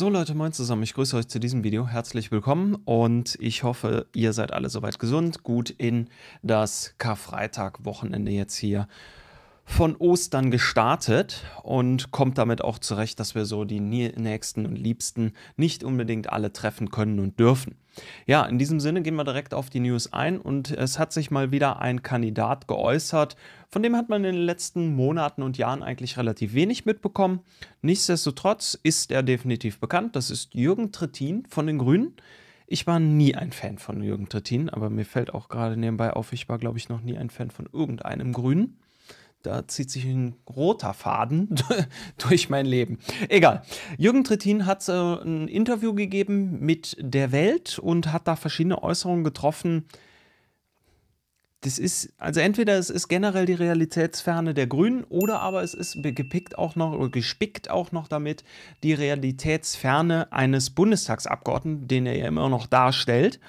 So Leute, moin zusammen, ich grüße euch zu diesem Video, herzlich willkommen und ich hoffe, ihr seid alle soweit gesund, gut in das Karfreitag-Wochenende jetzt hier von Ostern gestartet und kommt damit auch zurecht, dass wir so die nächsten und liebsten nicht unbedingt alle treffen können und dürfen. Ja, in diesem Sinne gehen wir direkt auf die News ein und es hat sich mal wieder ein Kandidat geäußert, von dem hat man in den letzten Monaten und Jahren eigentlich relativ wenig mitbekommen. Nichtsdestotrotz ist er definitiv bekannt, das ist Jürgen Trittin von den Grünen. Ich war nie ein Fan von Jürgen Trittin, aber mir fällt auch gerade nebenbei auf, ich war, glaube ich, noch nie ein Fan von irgendeinem Grünen. Da zieht sich ein roter Faden durch mein Leben. Egal. Jürgen Trittin hat äh, ein Interview gegeben mit der Welt und hat da verschiedene Äußerungen getroffen. Das ist, also entweder es ist generell die Realitätsferne der Grünen oder aber es ist gepickt auch noch oder gespickt auch noch damit die Realitätsferne eines Bundestagsabgeordneten, den er ja immer noch darstellt,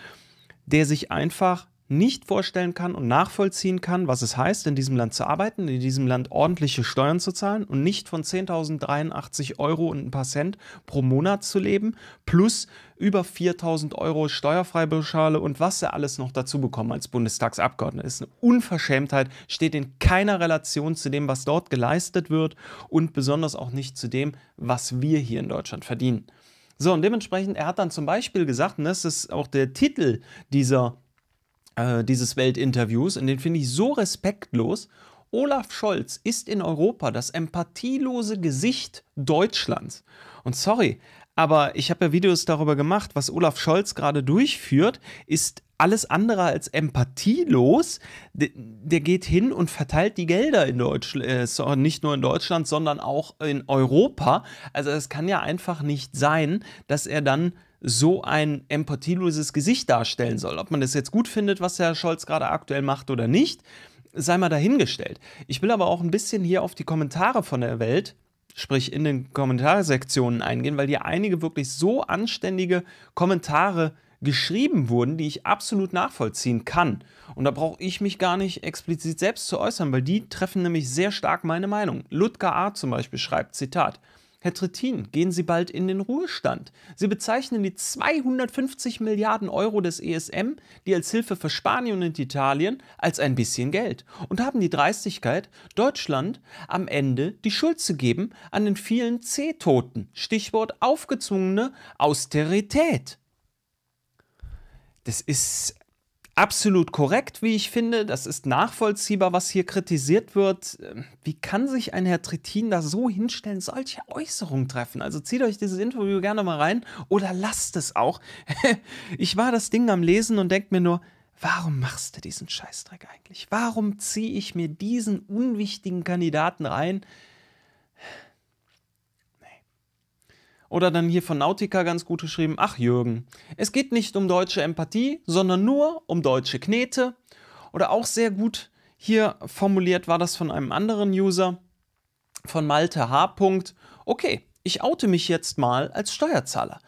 der sich einfach nicht vorstellen kann und nachvollziehen kann, was es heißt, in diesem Land zu arbeiten, in diesem Land ordentliche Steuern zu zahlen und nicht von 10.083 Euro und ein paar Cent pro Monat zu leben, plus über 4.000 Euro Steuerfreibauschale und was er alles noch dazu bekommen als Bundestagsabgeordneter. Das Ist eine Unverschämtheit, steht in keiner Relation zu dem, was dort geleistet wird und besonders auch nicht zu dem, was wir hier in Deutschland verdienen. So, und dementsprechend, er hat dann zum Beispiel gesagt, und das ist auch der Titel dieser äh, dieses Weltinterviews und den finde ich so respektlos. Olaf Scholz ist in Europa das empathielose Gesicht Deutschlands. Und sorry, aber ich habe ja Videos darüber gemacht, was Olaf Scholz gerade durchführt, ist alles andere als empathielos. Der geht hin und verteilt die Gelder in Deutschland, äh, nicht nur in Deutschland, sondern auch in Europa. Also es kann ja einfach nicht sein, dass er dann so ein empathieloses Gesicht darstellen soll. Ob man das jetzt gut findet, was Herr Scholz gerade aktuell macht oder nicht, sei mal dahingestellt. Ich will aber auch ein bisschen hier auf die Kommentare von der Welt, sprich in den Kommentarsektionen eingehen, weil hier einige wirklich so anständige Kommentare geschrieben wurden, die ich absolut nachvollziehen kann. Und da brauche ich mich gar nicht explizit selbst zu äußern, weil die treffen nämlich sehr stark meine Meinung. Ludger A. zum Beispiel schreibt, Zitat, Herr Trittin, gehen Sie bald in den Ruhestand. Sie bezeichnen die 250 Milliarden Euro des ESM, die als Hilfe für Spanien und Italien, als ein bisschen Geld und haben die Dreistigkeit, Deutschland am Ende die Schuld zu geben an den vielen C-Toten. Stichwort aufgezwungene Austerität. Das ist absolut korrekt, wie ich finde. Das ist nachvollziehbar, was hier kritisiert wird. Ähm, wie kann sich ein Herr Trittin da so hinstellen, solche Äußerungen treffen? Also zieht euch dieses Interview gerne mal rein oder lasst es auch. ich war das Ding am Lesen und denke mir nur, Warum machst du diesen Scheißdreck eigentlich? Warum ziehe ich mir diesen unwichtigen Kandidaten rein? Oder dann hier von Nautica ganz gut geschrieben, ach Jürgen, es geht nicht um deutsche Empathie, sondern nur um deutsche Knete. Oder auch sehr gut hier formuliert war das von einem anderen User, von Malte H. Okay, ich oute mich jetzt mal als Steuerzahler,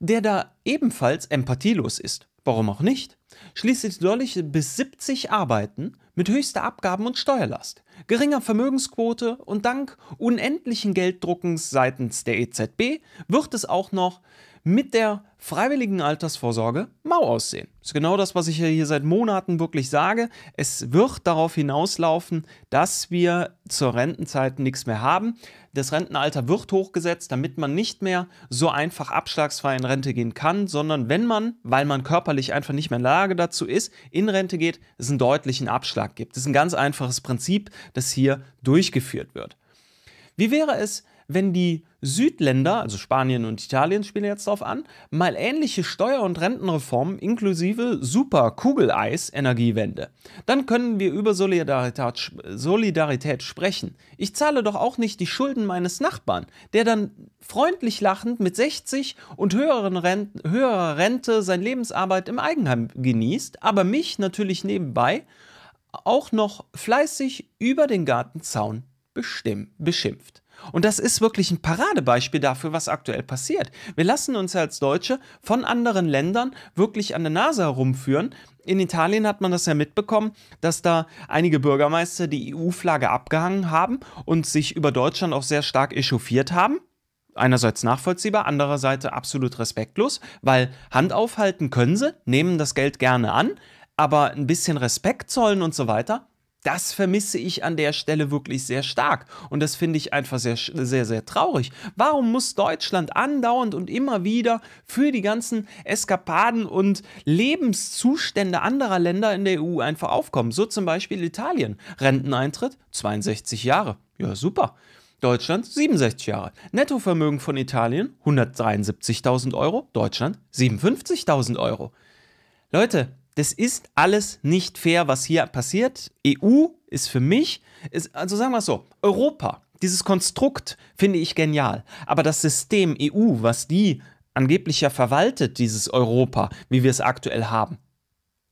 der da ebenfalls empathielos ist. Warum auch nicht? Schließlich ich bis 70 Arbeiten mit höchster Abgaben- und Steuerlast, geringer Vermögensquote und dank unendlichen Gelddruckens seitens der EZB wird es auch noch mit der freiwilligen Altersvorsorge mau aussehen. Das ist genau das, was ich hier seit Monaten wirklich sage. Es wird darauf hinauslaufen, dass wir zur Rentenzeit nichts mehr haben. Das Rentenalter wird hochgesetzt, damit man nicht mehr so einfach abschlagsfrei in Rente gehen kann, sondern wenn man, weil man körperlich einfach nicht mehr in der Lage dazu ist, in Rente geht, es einen deutlichen Abschlag gibt. Das ist ein ganz einfaches Prinzip, das hier durchgeführt wird. Wie wäre es, wenn die Südländer, also Spanien und Italien spielen jetzt darauf an, mal ähnliche Steuer- und Rentenreformen inklusive super Kugeleis Energiewende. Dann können wir über Solidarität, Solidarität sprechen. Ich zahle doch auch nicht die Schulden meines Nachbarn, der dann freundlich lachend mit 60 und höheren Renten, höherer Rente seine Lebensarbeit im Eigenheim genießt, aber mich natürlich nebenbei auch noch fleißig über den Gartenzaun bestimmt, beschimpft. Und das ist wirklich ein Paradebeispiel dafür, was aktuell passiert. Wir lassen uns als Deutsche von anderen Ländern wirklich an der Nase herumführen. In Italien hat man das ja mitbekommen, dass da einige Bürgermeister die EU-Flagge abgehangen haben und sich über Deutschland auch sehr stark echauffiert haben. Einerseits nachvollziehbar, andererseits absolut respektlos, weil Hand aufhalten können sie, nehmen das Geld gerne an, aber ein bisschen Respekt zollen und so weiter, das vermisse ich an der Stelle wirklich sehr stark. Und das finde ich einfach sehr, sehr, sehr traurig. Warum muss Deutschland andauernd und immer wieder für die ganzen Eskapaden und Lebenszustände anderer Länder in der EU einfach aufkommen? So zum Beispiel Italien. Renteneintritt 62 Jahre. Ja, super. Deutschland 67 Jahre. Nettovermögen von Italien 173.000 Euro. Deutschland 57.000 Euro. Leute, das ist alles nicht fair, was hier passiert. EU ist für mich, ist, also sagen wir es so, Europa, dieses Konstrukt finde ich genial. Aber das System EU, was die angeblich ja verwaltet, dieses Europa, wie wir es aktuell haben,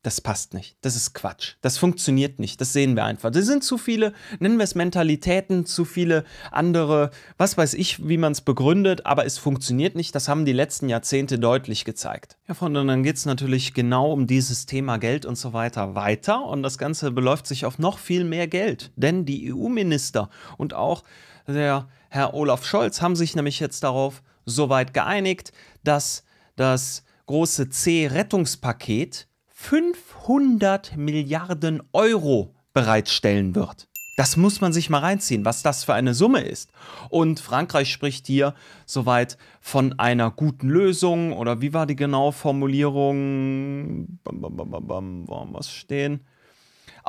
das passt nicht, das ist Quatsch, das funktioniert nicht, das sehen wir einfach. Das sind zu viele, nennen wir es Mentalitäten, zu viele andere, was weiß ich, wie man es begründet, aber es funktioniert nicht, das haben die letzten Jahrzehnte deutlich gezeigt. Ja, Freunde, und dann geht es natürlich genau um dieses Thema Geld und so weiter weiter und das Ganze beläuft sich auf noch viel mehr Geld, denn die EU-Minister und auch der Herr Olaf Scholz haben sich nämlich jetzt darauf soweit geeinigt, dass das große C-Rettungspaket 500 Milliarden Euro bereitstellen wird. Das muss man sich mal reinziehen, was das für eine Summe ist. Und Frankreich spricht hier soweit von einer guten Lösung oder wie war die genaue Formulierung? Bam, bam, bam, bam, bam, was stehen?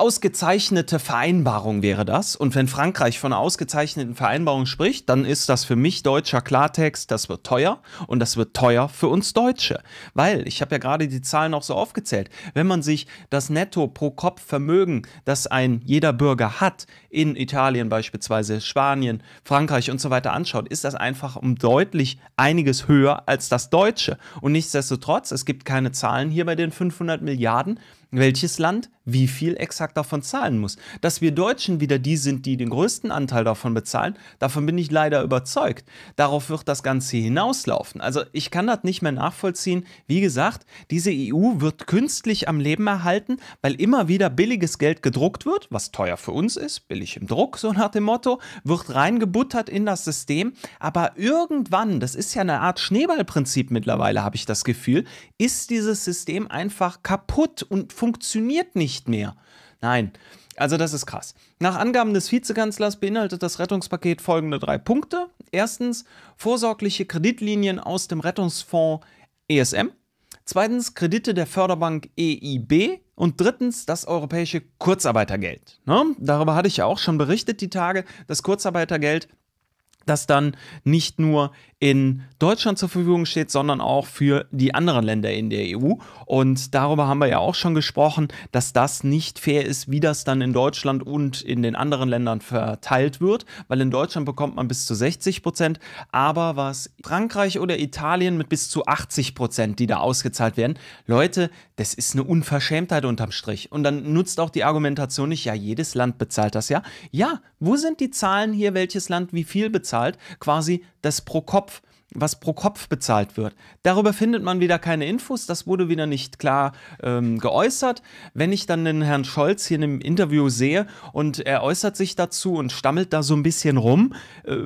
ausgezeichnete Vereinbarung wäre das. Und wenn Frankreich von einer ausgezeichneten Vereinbarung spricht, dann ist das für mich deutscher Klartext, das wird teuer und das wird teuer für uns Deutsche. Weil, ich habe ja gerade die Zahlen auch so aufgezählt, wenn man sich das Netto pro Kopf Vermögen, das ein jeder Bürger hat, in Italien beispielsweise, Spanien, Frankreich und so weiter anschaut, ist das einfach um deutlich einiges höher als das deutsche. Und nichtsdestotrotz, es gibt keine Zahlen hier bei den 500 Milliarden, welches Land wie viel exakt davon zahlen muss. Dass wir Deutschen wieder die sind, die den größten Anteil davon bezahlen, davon bin ich leider überzeugt. Darauf wird das Ganze hinauslaufen. Also ich kann das nicht mehr nachvollziehen. Wie gesagt, diese EU wird künstlich am Leben erhalten, weil immer wieder billiges Geld gedruckt wird, was teuer für uns ist, billig im Druck, so nach dem Motto, wird reingebuttert in das System. Aber irgendwann, das ist ja eine Art Schneeballprinzip mittlerweile, habe ich das Gefühl, ist dieses System einfach kaputt und funktioniert nicht mehr. Nein, also das ist krass. Nach Angaben des Vizekanzlers beinhaltet das Rettungspaket folgende drei Punkte. Erstens vorsorgliche Kreditlinien aus dem Rettungsfonds ESM. Zweitens Kredite der Förderbank EIB. Und drittens das europäische Kurzarbeitergeld. Ne? Darüber hatte ich ja auch schon berichtet die Tage. Das Kurzarbeitergeld das dann nicht nur in Deutschland zur Verfügung steht, sondern auch für die anderen Länder in der EU. Und darüber haben wir ja auch schon gesprochen, dass das nicht fair ist, wie das dann in Deutschland und in den anderen Ländern verteilt wird, weil in Deutschland bekommt man bis zu 60 Prozent, aber was Frankreich oder Italien mit bis zu 80 Prozent, die da ausgezahlt werden, Leute, das ist eine Unverschämtheit unterm Strich. Und dann nutzt auch die Argumentation nicht, ja, jedes Land bezahlt das ja. Ja, wo sind die Zahlen hier, welches Land wie viel bezahlt? bezahlt, quasi das pro Kopf was pro Kopf bezahlt wird. Darüber findet man wieder keine Infos, das wurde wieder nicht klar ähm, geäußert. Wenn ich dann den Herrn Scholz hier in einem Interview sehe und er äußert sich dazu und stammelt da so ein bisschen rum, äh,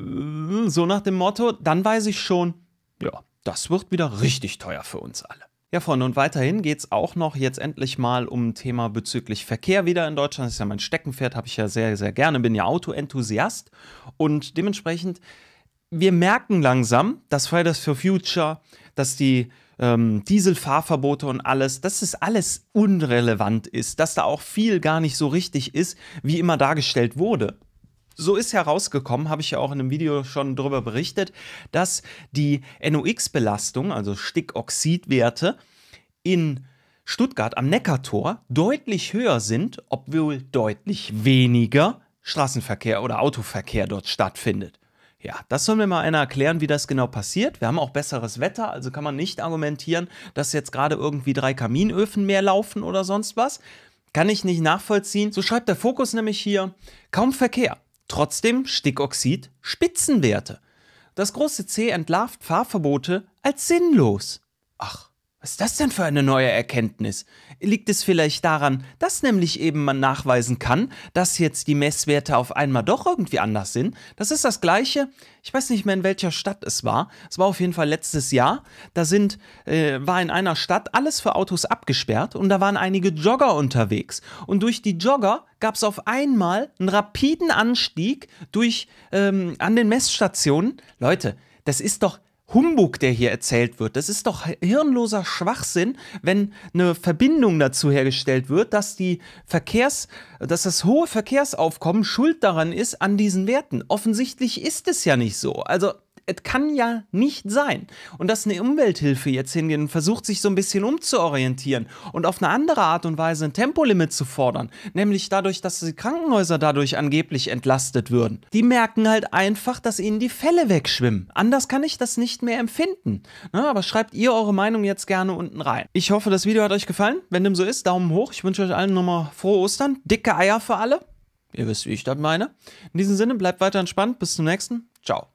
so nach dem Motto, dann weiß ich schon, ja, das wird wieder richtig teuer für uns alle. Ja, Freunde, und weiterhin geht es auch noch jetzt endlich mal um ein Thema bezüglich Verkehr wieder in Deutschland. Das ist ja mein Steckenpferd, habe ich ja sehr, sehr gerne, bin ja Autoenthusiast. Und dementsprechend, wir merken langsam, dass Fridays for Future, dass die ähm, Dieselfahrverbote und alles, dass es alles unrelevant ist, dass da auch viel gar nicht so richtig ist, wie immer dargestellt wurde. So ist herausgekommen, habe ich ja auch in einem Video schon darüber berichtet, dass die NOx-Belastung, also Stickoxidwerte, in Stuttgart am Neckartor deutlich höher sind, obwohl deutlich weniger Straßenverkehr oder Autoverkehr dort stattfindet. Ja, das soll mir mal einer erklären, wie das genau passiert. Wir haben auch besseres Wetter, also kann man nicht argumentieren, dass jetzt gerade irgendwie drei Kaminöfen mehr laufen oder sonst was. Kann ich nicht nachvollziehen. So schreibt der Fokus nämlich hier, kaum Verkehr. Trotzdem Stickoxid Spitzenwerte. Das große C entlarvt Fahrverbote als sinnlos. Ach. Was ist das denn für eine neue Erkenntnis? Liegt es vielleicht daran, dass nämlich eben man nachweisen kann, dass jetzt die Messwerte auf einmal doch irgendwie anders sind? Das ist das gleiche, ich weiß nicht mehr in welcher Stadt es war, es war auf jeden Fall letztes Jahr, da sind, äh, war in einer Stadt alles für Autos abgesperrt und da waren einige Jogger unterwegs. Und durch die Jogger gab es auf einmal einen rapiden Anstieg durch, ähm, an den Messstationen. Leute, das ist doch Humbug, der hier erzählt wird. Das ist doch hirnloser Schwachsinn, wenn eine Verbindung dazu hergestellt wird, dass die Verkehrs, dass das hohe Verkehrsaufkommen schuld daran ist an diesen Werten. Offensichtlich ist es ja nicht so. Also es kann ja nicht sein. Und dass eine Umwelthilfe jetzt hingeht und versucht, sich so ein bisschen umzuorientieren und auf eine andere Art und Weise ein Tempolimit zu fordern, nämlich dadurch, dass die Krankenhäuser dadurch angeblich entlastet würden. Die merken halt einfach, dass ihnen die Fälle wegschwimmen. Anders kann ich das nicht mehr empfinden. Na, ne, aber schreibt ihr eure Meinung jetzt gerne unten rein. Ich hoffe, das Video hat euch gefallen. Wenn dem so ist, Daumen hoch. Ich wünsche euch allen nochmal frohe Ostern. Dicke Eier für alle. Ihr wisst, wie ich das meine. In diesem Sinne, bleibt weiter entspannt. Bis zum nächsten. Ciao.